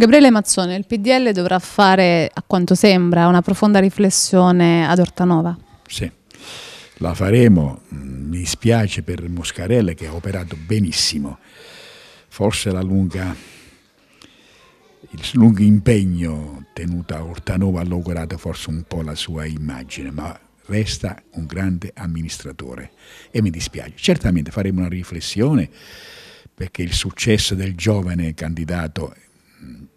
Gabriele Mazzone, il PDL dovrà fare, a quanto sembra, una profonda riflessione ad Ortanova. Sì, la faremo. Mm, mi dispiace per Moscarella che ha operato benissimo. Forse lunga, il lungo impegno tenuto a Ortanova ha logorato forse un po' la sua immagine, ma resta un grande amministratore e mi dispiace. Certamente faremo una riflessione perché il successo del giovane candidato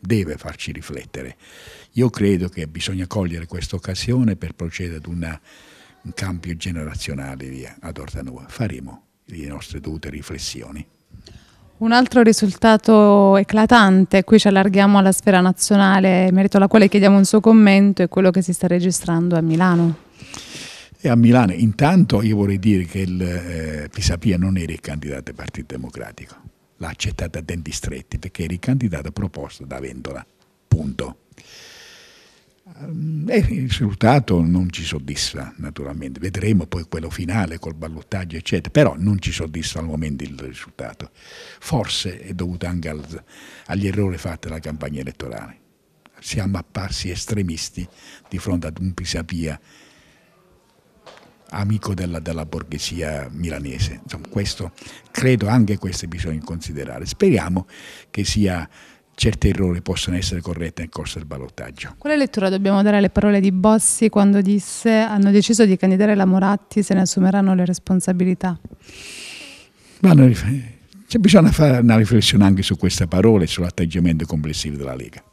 deve farci riflettere. Io credo che bisogna cogliere questa occasione per procedere ad una, un cambio generazionale via, ad Ortanua. Faremo le nostre dovute riflessioni. Un altro risultato eclatante, qui ci allarghiamo alla sfera nazionale, in merito alla quale chiediamo un suo commento, è quello che si sta registrando a Milano. E a Milano, intanto io vorrei dire che il eh, Pisapia non era il candidato del Partito Democratico l'ha accettata a denti stretti perché è ricandidata proposta da Vendola. Punto. Ehm, e il risultato non ci soddisfa naturalmente, vedremo poi quello finale col ballottaggio eccetera, però non ci soddisfa al momento il risultato. Forse è dovuto anche al, agli errori fatti dalla campagna elettorale. Siamo apparsi estremisti di fronte ad un Pisapia amico della, della borghesia milanese. Insomma, questo, credo anche questo bisogna considerare. Speriamo che sia certi errori possano essere corretti nel corso del ballottaggio. Quale lettura dobbiamo dare alle parole di Bossi quando disse hanno deciso di candidare la Moratti, se ne assumeranno le responsabilità? Ma non, c'è cioè, bisogno fare una riflessione anche su queste parole e sull'atteggiamento complessivo della Lega.